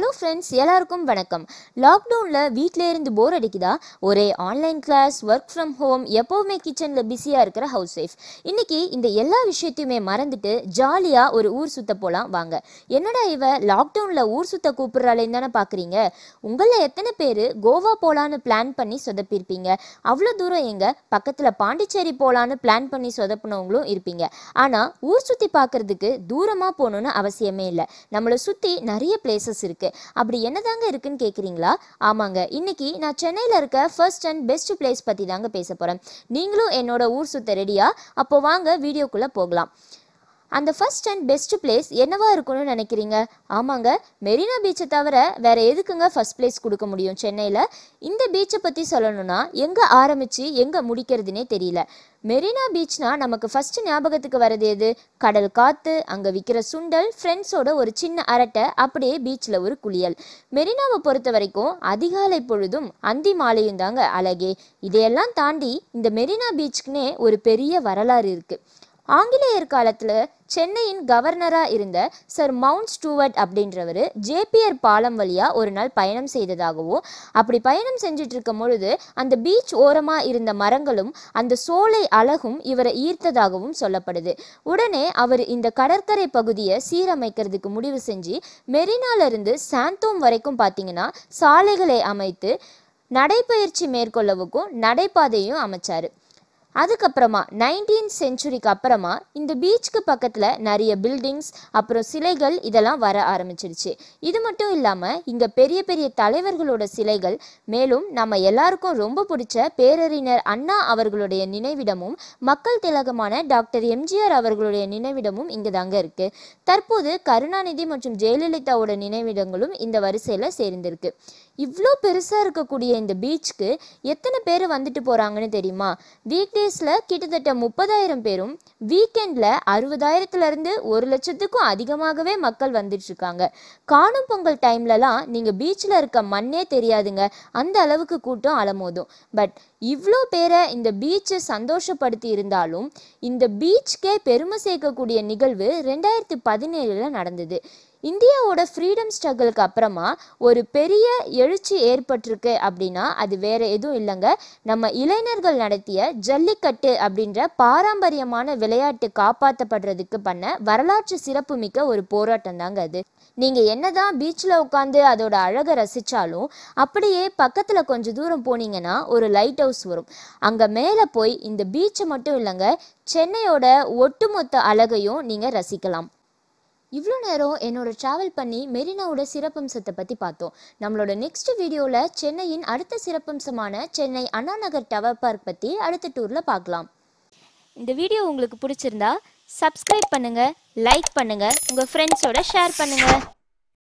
hello friends எல்லாருக்கும் வணக்கம் லாக்டவுனில் வீட்டில் இருந்து போர் அடிக்குதா ஒரே online class work from home எப்போவுமே கிச்சனில் பிஸியாக இருக்கிற ஹவுஸ் ஒய்ஃப் இன்றைக்கி இந்த எல்லா விஷயத்தையுமே மறந்துட்டு ஜாலியாக ஒரு ஊர் சுத்த போகலாம் வாங்க என்னடா இவ லாக்டவுனில் ஊர் சுத்த கூப்பிட்றாளேன்னு தானே பார்க்குறீங்க உங்களில் எத்தனை பேர் கோவா போகலான்னு பிளான் பண்ணி சொதப்பியிருப்பீங்க அவ்வளோ தூரம் எங்கே பக்கத்தில் பாண்டிச்சேரி போகலான்னு பிளான் பண்ணி சொதப்பினவங்களும் இருப்பீங்க ஆனால் ஊர் சுற்றி பார்க்குறதுக்கு தூரமாக போகணுன்னு அவசியமே இல்லை நம்மளை சுற்றி நிறைய பிளேசஸ் இருக்குது அப்படி என்ன தாங்க இருக்குன்னு கேட்குறீங்களா ஆமாங்க இன்னைக்கு நான் சென்னையில் இருக்க ஃபர்ஸ்ட் அண்ட் பெஸ்ட் பிளேஸ் பற்றி தாங்க பேச போகிறேன் நீங்களும் என்னோட ஊர் சுத்த ரெடியா அப்போ வாங்க வீடியோக்குள்ளே போகலாம் அந்த ஃபர்ஸ்ட் அண்ட் பெஸ்ட் பிளேஸ் என்னவா இருக்கும்னு நினைக்கிறீங்க ஆமாங்க மெரினா பீச்சை தவிர வேற எதுக்குங்க ஃபர்ஸ்ட் பிளேஸ் கொடுக்க முடியும் சென்னையில் இந்த பீச்சை பற்றி சொல்லணும்னா எங்கே ஆரம்பித்து எங்கே முடிக்கிறதுனே தெரியல மெரினா பீச்னா நமக்கு ஃபஸ்ட்டு ஞாபகத்துக்கு வர்றது எது கடல் காற்று அங்கே விற்கிற சுண்டல் ஃப்ரெண்ட்ஸோட ஒரு சின்ன அரட்டை அப்படியே பீச்சில் ஒரு குளியல் மெரினாவை பொறுத்த வரைக்கும் அதிகாலை பொழுதும் அந்தி மாலையும் தாங்க அழகே இதையெல்லாம் தாண்டி இந்த மெரினா பீச்சுக்குன்னே ஒரு பெரிய வரலாறு இருக்குது ஆங்கிலேயர் காலத்தில் சென்னையின் கவர்னராக இருந்த சர் மவுண்ட் ஸ்டூவர்ட் அப்படின்றவர் ஜேபிஆர் பாலம் வழியாக ஒரு நாள் பயணம் செய்ததாகவும் அப்படி பயணம் செஞ்சுட்டு இருக்கும் பொழுது அந்த பீச் ஓரமாக இருந்த மரங்களும் அந்த சோலை அழகும் இவரை ஈர்த்ததாகவும் சொல்லப்படுது உடனே அவர் இந்த கடற்கரை பகுதியை சீரமைக்கிறதுக்கு முடிவு செஞ்சு மெரினாலிருந்து சாந்தோம் வரைக்கும் பார்த்தீங்கன்னா சாலைகளை அமைத்து நடைப்பயிற்சி மேற்கொள்ளவுக்கும் நடைபாதையும் அமைச்சார் அதுக்கப்புறமா நைன்டீன் செஞ்சுரிக்கு அப்புறமா இந்த பீச்சுக்கு பக்கத்தில் நிறைய பில்டிங்ஸ் அப்புறம் சிலைகள் இதெல்லாம் வர ஆரம்பிச்சிருச்சு இது மட்டும் இல்லாமல் இங்கே பெரிய பெரிய தலைவர்களோட சிலைகள் மேலும் நம்ம எல்லாருக்கும் ரொம்ப பிடிச்ச பேரறிஞர் அண்ணா அவர்களுடைய நினைவிடமும் மக்கள் திலகமான டாக்டர் எம்ஜிஆர் அவர்களுடைய நினைவிடமும் இங்கே தாங்க இருக்குது தற்போது கருணாநிதி மற்றும் ஜெயலலிதாவோட நினைவிடங்களும் இந்த வரிசையில் சேர்ந்திருக்கு இவ்வளோ பெருசாக இருக்கக்கூடிய இந்த பீச்சுக்கு எத்தனை பேர் வந்துட்டு போகிறாங்கன்னு தெரியுமா வீக் டேஸில் கிட்டத்தட்ட முப்பதாயிரம் பேரும் வீக்கெண்டில் அறுபதாயிரத்துலேருந்து ஒரு லட்சத்துக்கும் அதிகமாகவே மக்கள் வந்துட்டுருக்காங்க காணும் பொங்கல் டைம்லலாம் நீங்கள் பீச்சில் இருக்க மண்ணே தெரியாதுங்க அந்த அளவுக்கு கூட்டம் அலமோதும் பட் இவ்வளோ பேரை இந்த பீச்சை சந்தோஷப்படுத்தி இருந்தாலும் இந்த பீச்சுக்கே பெருமை சேர்க்கக்கூடிய நிகழ்வு ரெண்டாயிரத்தி பதினேழில் நடந்தது இந்தியாவோட ஃப்ரீடம் ஸ்ட்ரகிளுக்கு அப்புறமா ஒரு பெரிய எழுச்சி ஏற்பட்டிருக்கு அப்படின்னா அது வேற எதுவும் இல்லைங்க நம்ம இளைஞர்கள் நடத்திய ஜல்லிக்கட்டு அப்படின்ற பாரம்பரியமான விளையாட்டு காப்பாற்றப்படுறதுக்கு பண்ண வரலாற்று சிறப்புமிக்க ஒரு போராட்டம் தாங்க அது நீங்கள் என்னதான் பீச்சில் உட்காந்து அதோட அழகை ரசித்தாலும் அப்படியே பக்கத்தில் கொஞ்சம் தூரம் போனீங்கன்னா ஒரு லைட் ஹவுஸ் வரும் அங்கே மேலே போய் இந்த பீச்சை மட்டும் இல்லைங்க சென்னையோட ஒட்டுமொத்த அழகையும் நீங்கள் ரசிக்கலாம் இவ்வளோ நேரம் என்னோட ட்ராவல் பண்ணி மெரினாவோட சிறப்பம்சத்தை பற்றி பார்த்தோம் நம்மளோட நெக்ஸ்ட் வீடியோவில் சென்னையின் அடுத்த சிறப்பம்சமான சென்னை அண்ணாநகர் டவர் பார்க் பற்றி அடுத்த டூரில் பார்க்கலாம் இந்த வீடியோ உங்களுக்கு பிடிச்சிருந்தா சப்ஸ்கிரைப் பண்ணுங்கள் லைக் பண்ணுங்கள் உங்கள் ஃப்ரெண்ட்ஸோட ஷேர் பண்ணுங்கள்